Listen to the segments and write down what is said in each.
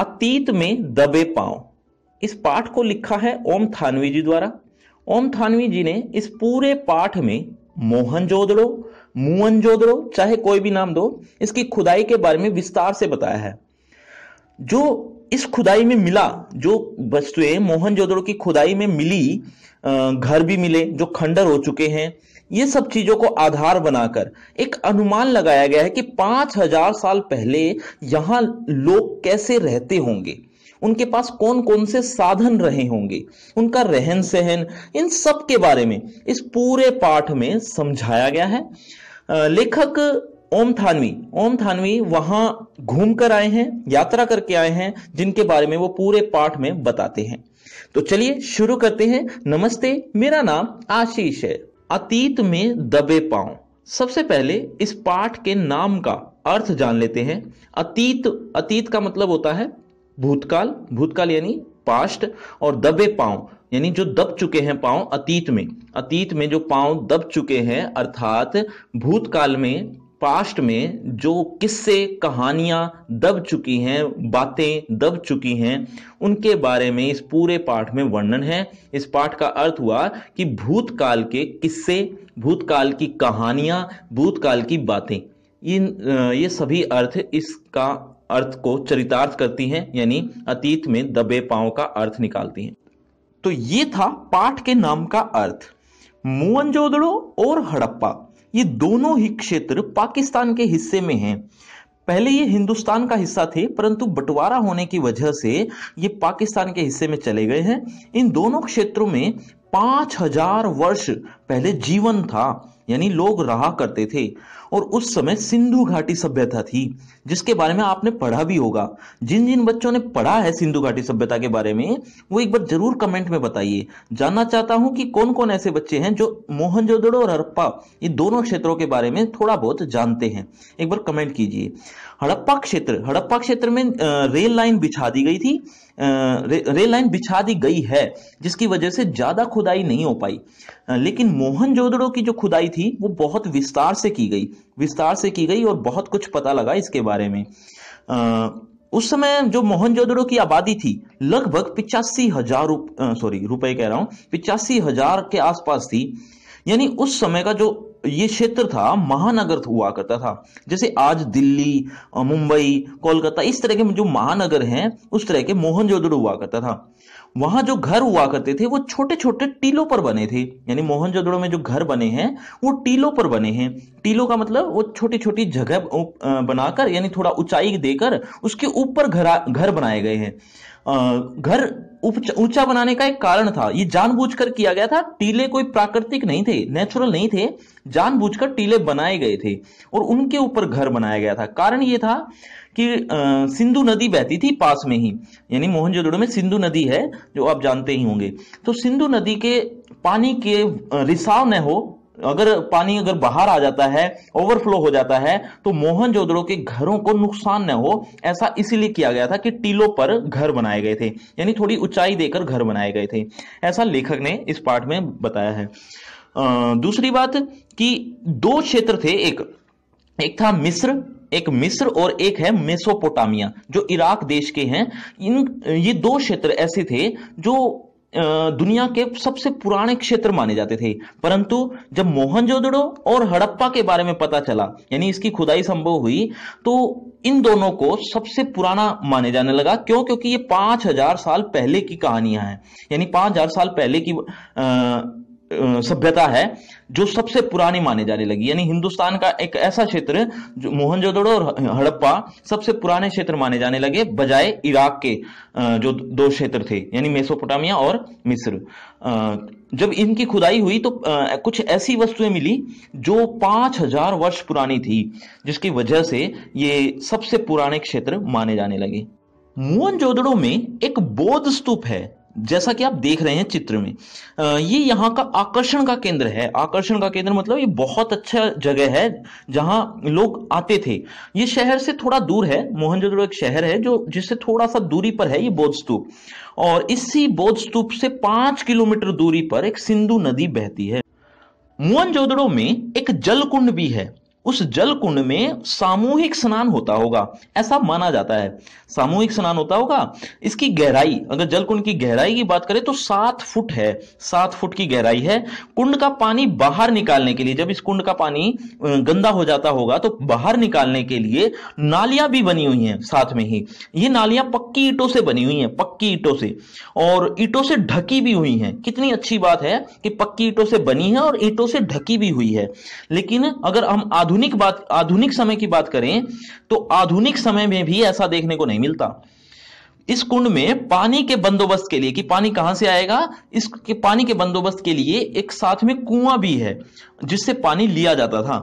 अतीत में दबे पांव इस पाठ को लिखा है ओम थानवी जी द्वारा ओम थानवी जी ने इस पूरे पाठ में मोहन जोदड़ो मुअन जोदड़ो चाहे कोई भी नाम दो इसकी खुदाई के बारे में विस्तार से बताया है जो इस खुदाई में मिला जो वस्तुएं मोहन जोदड़ो की खुदाई में मिली घर भी मिले जो खंडर हो चुके हैं ये सब चीजों को आधार बनाकर एक अनुमान लगाया गया है कि 5000 साल पहले यहाँ लोग कैसे रहते होंगे उनके पास कौन कौन से साधन रहे होंगे उनका रहन सहन इन सब के बारे में इस पूरे पाठ में समझाया गया है लेखक ओम थानवी ओम थानवी वहां घूम कर आए हैं यात्रा करके आए हैं जिनके बारे में वो पूरे पाठ में बताते हैं तो चलिए शुरू करते हैं नमस्ते मेरा नाम आशीष है अतीत में दबे पांव सबसे पहले इस पाठ के नाम का अर्थ जान लेते हैं अतीत अतीत का मतलब होता है भूतकाल भूतकाल यानी पास्ट और दबे पांव यानी जो दब चुके हैं पांव अतीत में अतीत में जो पांव दब चुके हैं अर्थात भूतकाल में पास्ट में जो किस्से कहानियां दब चुकी हैं बातें दब चुकी हैं उनके बारे में इस पूरे पाठ में वर्णन है इस पाठ का अर्थ हुआ कि भूतकाल के किस्से भूतकाल की कहानियां भूतकाल की बातें इन ये सभी अर्थ इसका अर्थ को चरितार्थ करती हैं यानी अतीत में दबे पांव का अर्थ निकालती हैं तो ये था पाठ के नाम का अर्थ मोहनजोदड़ो और हड़प्पा ये दोनों ही क्षेत्र पाकिस्तान के हिस्से में हैं पहले ये हिंदुस्तान का हिस्सा थे परंतु बंटवारा होने की वजह से ये पाकिस्तान के हिस्से में चले गए हैं इन दोनों क्षेत्रों में पांच हजार वर्ष पहले जीवन था यानी लोग रहा करते थे और उस समय सिंधु घाटी सभ्यता थी जिसके बारे में आपने पढ़ा भी होगा जिन जिन बच्चों ने पढ़ा है सिंधु घाटी सभ्यता के बारे में वो एक बार जरूर कमेंट में बताइए जानना चाहता हूं कि कौन कौन ऐसे बच्चे हैं जो मोहनजोदड़ो और हड़प्पा ये दोनों क्षेत्रों के बारे में थोड़ा बहुत जानते हैं एक बार कमेंट कीजिए हड़प्पा क्षेत्र हड़प्पा क्षेत्र में रेल लाइन बिछा दी गई थी रेल रे, लाइन बिछा दी गई है जिसकी वजह से ज़्यादा खुदाई नहीं हो पाई लेकिन मोहनजोदड़ो की जो खुदाई थी वो बहुत विस्तार से की गई विस्तार से की गई और बहुत कुछ पता लगा इसके बारे में उस समय जो मोहनजोदड़ो की आबादी थी लगभग पिचासी हजार रुप, सॉरी रुपए कह रहा हूँ पिचासी हजार के आसपास थी यानी उस समय का जो ये क्षेत्र था महानगर हुआ करता था जैसे आज दिल्ली मुंबई कोलकाता इस तरह के जो महानगर हैं उस तरह के मोहनजोदड़ो हुआ करता था वहां जो घर हुआ करते थे वो छोटे छोटे टीलों पर बने थे यानी मोहनजोदड़ो में जो घर बने हैं वो टीलों पर बने हैं टीलों का मतलब वो छोटी छोटी जगह बनाकर यानी थोड़ा ऊंचाई देकर उसके ऊपर घर घर बनाए गए हैं घर ऊंचा बनाने का एक कारण था ये जानबूझकर किया गया था टीले कोई प्राकृतिक नहीं थे नेचुरल नहीं थे जानबूझकर टीले बनाए गए थे और उनके ऊपर घर बनाया गया था कारण ये था कि सिंधु नदी बहती थी पास में ही यानी मोहनजोदड़ो में सिंधु नदी है जो आप जानते ही होंगे तो सिंधु नदी के पानी के रिसाव न हो अगर पानी अगर बाहर आ जाता है ओवरफ्लो हो जाता है तो मोहन जोदड़ो के घरों को नुकसान न हो ऐसा इसीलिए किया गया था कि टीलों पर घर बनाए गए थे यानी थोड़ी ऊंचाई देकर घर बनाए गए थे ऐसा लेखक ने इस पार्ट में बताया है आ, दूसरी बात कि दो क्षेत्र थे एक एक था मिस्र एक मिस्र और एक है मेसोपोटामिया जो इराक देश के हैं इन ये दो क्षेत्र ऐसे थे जो दुनिया के सबसे पुराने क्षेत्र माने जाते थे परंतु जब मोहनजोदड़ो और हड़प्पा के बारे में पता चला यानी इसकी खुदाई संभव हुई तो इन दोनों को सबसे पुराना माने जाने लगा क्यों क्योंकि ये पांच हजार साल पहले की कहानियां हैं यानी पांच हजार साल पहले की आ, सभ्यता है जो सबसे पुरानी मानी जाने लगी यानी हिंदुस्तान का एक ऐसा क्षेत्र जो मोहनजोदड़ो और हड़प्पा सबसे पुराने क्षेत्र माने जाने लगे बजाय इराक के जो दो क्षेत्र थे यानी मेसोपोटामिया और मिस्र जब इनकी खुदाई हुई तो कुछ ऐसी वस्तुएं मिली जो पांच हजार वर्ष पुरानी थी जिसकी वजह से ये सबसे पुराने क्षेत्र माने जाने लगे मोहनजोदड़ो में एक बौद्ध स्तूप है जैसा कि आप देख रहे हैं चित्र में ये यहाँ का आकर्षण का केंद्र है आकर्षण का केंद्र मतलब ये बहुत अच्छा जगह है जहाँ लोग आते थे ये शहर से थोड़ा दूर है मोहनजोदड़ो एक शहर है जो जिससे थोड़ा सा दूरी पर है ये बौद्ध स्तूप और इसी बौद्ध स्तूप से पांच किलोमीटर दूरी पर एक सिंधु नदी बहती है मोहनजोदड़ो में एक जलकुंड भी है उस जल कुंड में सामूहिक स्नान होता होगा ऐसा माना जाता है सामूहिक स्नान होता होगा इसकी गहराई अगर जल कुंड की गहराई की बात करें तो सात फुट है सात फुट की गहराई है कुंड का पानी बाहर निकालने के लिए जब इस कुंड का पानी गंदा हो जाता होगा तो बाहर निकालने के लिए नालियां भी बनी हुई हैं साथ में ही ये नालियां पक्की ईटों से बनी हुई हैं पक्की ईटों से और ईटों से ढकी भी हुई हैं कितनी अच्छी बात है कि पक्की ईटों से बनी है और ईटों से ढकी भी हुई है लेकिन अगर हम आधुनिक आधुनिक बात आधुनिक समय की बात करें तो आधुनिक समय में भी ऐसा देखने को नहीं मिलता इस कुंड में पानी के बंदोबस्त के लिए कि पानी कहां से आएगा इस के पानी के बंदोबस्त के लिए एक साथ में कुआं भी है जिससे पानी लिया जाता था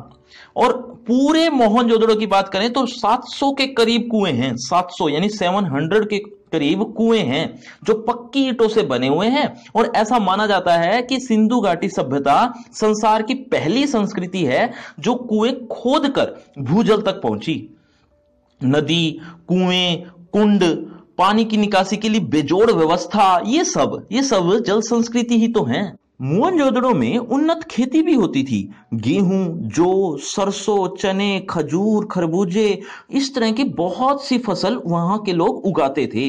और पूरे मोहनजोदड़ो की बात करें तो 700 के करीब कुएं हैं 700 यानी 700 के करीब कुएं हैं जो पक्की ईटों से बने हुए हैं और ऐसा माना जाता है कि सिंधु घाटी सभ्यता संसार की पहली संस्कृति है जो कुएं खोद कर भूजल तक पहुंची नदी कुएं कुंड पानी की निकासी के लिए बेजोड़ व्यवस्था ये सब ये सब जल संस्कृति ही तो हैं मोहनजोदड़ो में उन्नत खेती भी होती थी गेहूं जो सरसों चने खजूर खरबूजे इस तरह की बहुत सी फसल वहां के लोग उगाते थे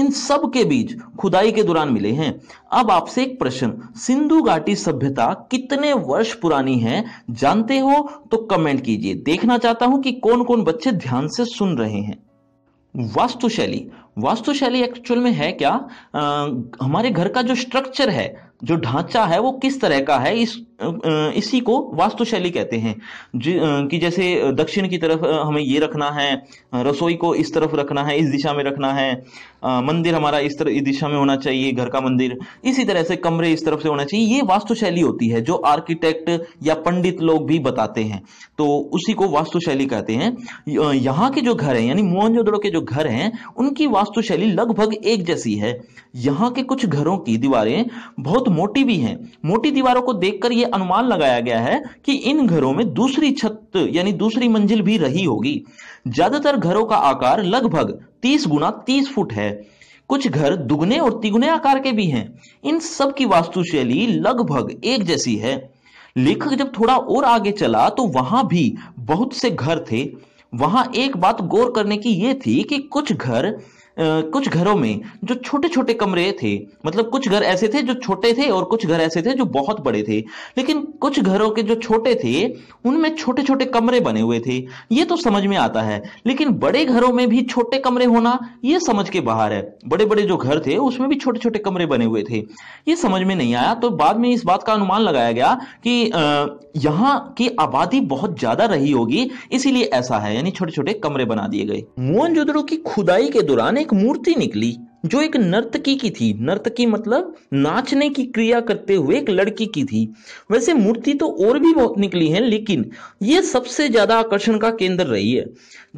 इन सब के बीज खुदाई के दौरान मिले हैं अब आपसे एक प्रश्न सिंधु घाटी सभ्यता कितने वर्ष पुरानी है जानते हो तो कमेंट कीजिए देखना चाहता हूं कि कौन कौन बच्चे ध्यान से सुन रहे हैं वास्तुशैली वास्तुशैली एक्चुअल में है क्या आ, हमारे घर का जो स्ट्रक्चर है जो ढांचा है वो किस तरह का है इस इसी को वास्तुशैली कहते हैं कि जैसे दक्षिण की तरफ हमें ये रखना है रसोई को इस तरफ रखना है इस दिशा में रखना है मंदिर हमारा इस तरह इस दिशा में होना चाहिए घर का मंदिर इसी तरह से कमरे इस तरफ से होना चाहिए ये वास्तुशैली होती है जो आर्किटेक्ट या पंडित लोग भी बताते हैं तो उसी को वास्तुशैली कहते हैं यहाँ के जो घर हैं यानी मोहनजोदड़ो के जो घर हैं उनकी वास्तुशैली लगभग एक जैसी है यहाँ के कुछ घरों की दीवारें बहुत मोटी भी हैं मोटी दीवारों को देखकर यह अनुमान लगाया गया है कि इन घरों में दूसरी छत यानी दूसरी मंजिल भी रही होगी ज्यादातर घरों का आकार लगभग 30 गुना 30 फुट है कुछ घर दुगने और तिगुने आकार के भी हैं इन सब की वास्तुशैली लगभग एक जैसी है लेखक जब थोड़ा और आगे चला तो वहां भी बहुत से घर थे वहां एक बात गौर करने की यह थी कि कुछ घर कुछ घरों में जो छोटे छोटे कमरे थे मतलब कुछ घर ऐसे थे जो छोटे थे और कुछ घर ऐसे थे जो बहुत बड़े थे लेकिन कुछ घरों के जो छोटे थे उनमें छोटे छोटे कमरे बने हुए थे ये तो समझ में आता है लेकिन बड़े घरों में भी छोटे कमरे होना ये समझ के बाहर है बड़े बड़े जो घर थे उसमें भी छोटे छोटे कमरे बने हुए थे ये समझ में नहीं आया तो बाद में इस बात का अनुमान लगाया गया कि यहाँ की आबादी बहुत ज्यादा रही होगी इसीलिए ऐसा है यानी छोटे छोटे कमरे बना दिए गए मोहन की खुदाई के दौरान एक एक मूर्ति निकली जो एक नर्तकी की थी नर्तकी मतलब नाचने की क्रिया करते हुए एक लड़की की थी वैसे मूर्ति तो और भी बहुत निकली है लेकिन ये सबसे ज़्यादा आकर्षण का केंद्र रही है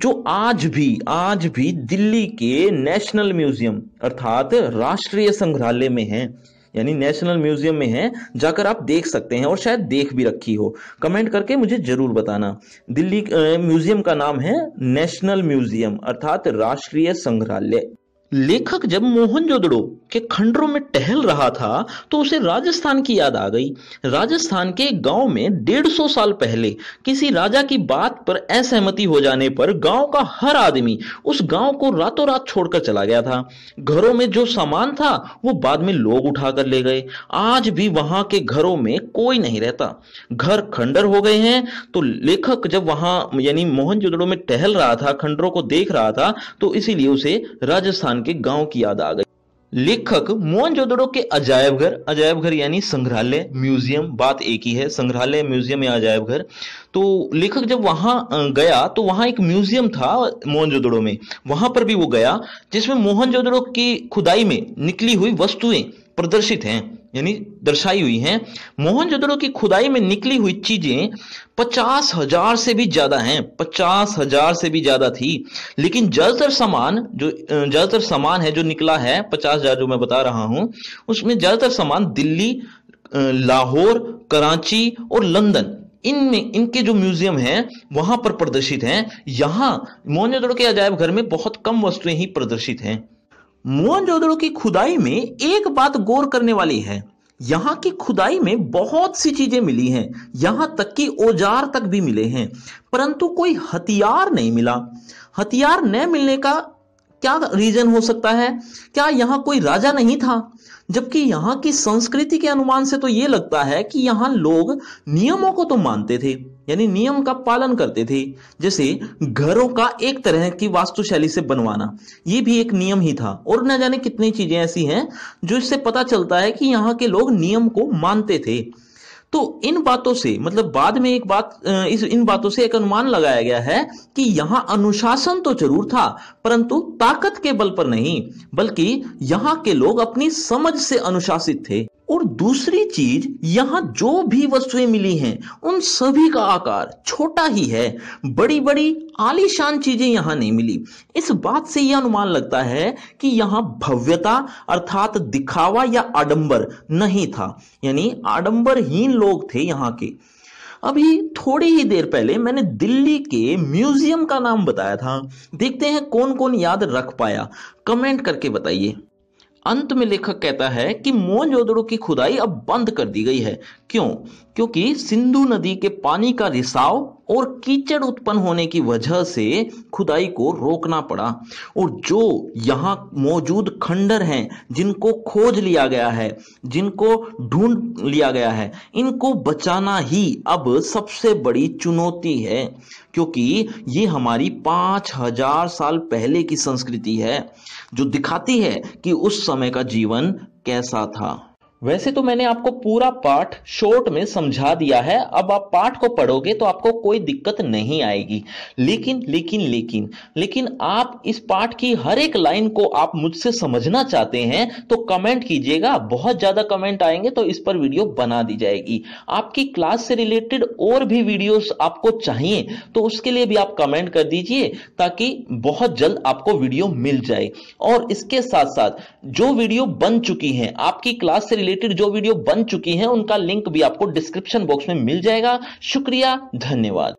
जो आज भी आज भी दिल्ली के नेशनल म्यूजियम अर्थात राष्ट्रीय संग्रहालय में है यानी नेशनल म्यूजियम में है जाकर आप देख सकते हैं और शायद देख भी रखी हो कमेंट करके मुझे जरूर बताना दिल्ली म्यूजियम का नाम है नेशनल म्यूजियम अर्थात राष्ट्रीय संग्रहालय लेखक जब मोहनजोदड़ो के खंडरों में टहल रहा था तो उसे राजस्थान की याद आ गई राजस्थान के गांव में डेढ़ सौ साल पहले किसी राजा की बात पर असहमति हो जाने पर गांव का हर आदमी उस गांव को रातों रात छोड़कर चला गया था घरों में जो सामान था वो बाद में लोग उठाकर ले गए आज भी वहां के घरों में कोई नहीं रहता घर खंडर हो गए हैं तो लेखक जब वहां यानी मोहनजोदड़ो में टहल रहा था खंडरों को देख रहा था तो इसीलिए उसे राजस्थान के गांव की याद आ गई लेखक मोहन जोदड़ो के अजायब घर अजायब घर यानी संग्रहालय म्यूजियम बात एक ही है संग्रहालय म्यूजियम या अजायब घर तो लेखक जब वहां गया तो वहां एक म्यूजियम था मोहन जोदड़ो में वहां पर भी वो गया जिसमें मोहन जोदड़ो की खुदाई में निकली हुई वस्तुएं प्रदर्शित हैं यानी दर्शाई हुई हैं मोहनजोदड़ो की खुदाई में निकली हुई चीजें पचास हजार से भी ज्यादा हैं पचास हजार से भी ज्यादा थी लेकिन ज्यादातर सामान जो ज्यादातर सामान है जो निकला है पचास हजार जो मैं बता रहा हूं उसमें ज्यादातर सामान दिल्ली लाहौर कराची और लंदन इनमें इनके जो म्यूजियम हैं वहां पर प्रदर्शित हैं यहाँ मोहनजोदड़ो के अजायब घर में बहुत कम वस्तुएं ही प्रदर्शित हैं मोहनजोदड़ो की खुदाई में एक बात गौर करने वाली है यहाँ की खुदाई में बहुत सी चीजें मिली हैं यहाँ तक कि औजार तक भी मिले हैं परंतु कोई हथियार नहीं मिला हथियार न मिलने का क्या रीजन हो सकता है क्या यहाँ कोई राजा नहीं था जबकि यहाँ की संस्कृति के अनुमान से तो ये लगता है कि यहाँ लोग नियमों को तो मानते थे यानी नियम का पालन करते थे जैसे घरों का एक तरह की वास्तुशैली से बनवाना ये भी एक नियम ही था और न जाने कितनी चीजें ऐसी हैं जो इससे पता चलता है कि यहाँ के लोग नियम को मानते थे तो इन बातों से मतलब बाद में एक बात इस इन बातों से एक अनुमान लगाया गया है कि यहां अनुशासन तो जरूर था परंतु ताकत के बल पर नहीं बल्कि यहां के लोग अपनी समझ से अनुशासित थे और दूसरी चीज यहाँ जो भी वस्तुएं मिली हैं उन सभी का आकार छोटा ही है बड़ी बड़ी आलीशान चीजें यहाँ नहीं मिली इस बात से यह अनुमान लगता है कि यहाँ भव्यता अर्थात दिखावा या आडंबर नहीं था यानी आडंबरहीन लोग थे यहाँ के अभी थोड़ी ही देर पहले मैंने दिल्ली के म्यूजियम का नाम बताया था देखते हैं कौन कौन याद रख पाया कमेंट करके बताइए अंत में लेखक कहता है कि मोहनजोदड़ो की खुदाई अब बंद कर दी गई है क्यों क्योंकि सिंधु नदी के पानी का रिसाव और कीचड़ उत्पन्न होने की वजह से खुदाई को रोकना पड़ा और जो यहाँ मौजूद खंडर हैं जिनको खोज लिया गया है जिनको ढूंढ लिया गया है इनको बचाना ही अब सबसे बड़ी चुनौती है क्योंकि ये हमारी पाँच हजार साल पहले की संस्कृति है जो दिखाती है कि उस समय का जीवन कैसा था वैसे तो मैंने आपको पूरा पाठ शॉर्ट में समझा दिया है अब आप पाठ को पढ़ोगे तो आपको कोई दिक्कत नहीं आएगी लेकिन लेकिन लेकिन लेकिन आप इस पाठ की हर एक लाइन को आप मुझसे समझना चाहते हैं तो कमेंट कीजिएगा बहुत ज़्यादा कमेंट आएंगे तो इस पर वीडियो बना दी जाएगी आपकी क्लास से रिलेटेड और भी वीडियोस आपको चाहिए तो उसके लिए भी आप कमेंट कर दीजिए ताकि बहुत जल्द आपको वीडियो मिल जाए और इसके साथ साथ जो वीडियो बन चुकी है आपकी क्लास से रिलेटेड जो वीडियो बन चुकी हैं उनका लिंक भी आपको डिस्क्रिप्शन बॉक्स में मिल जाएगा शुक्रिया धन्यवाद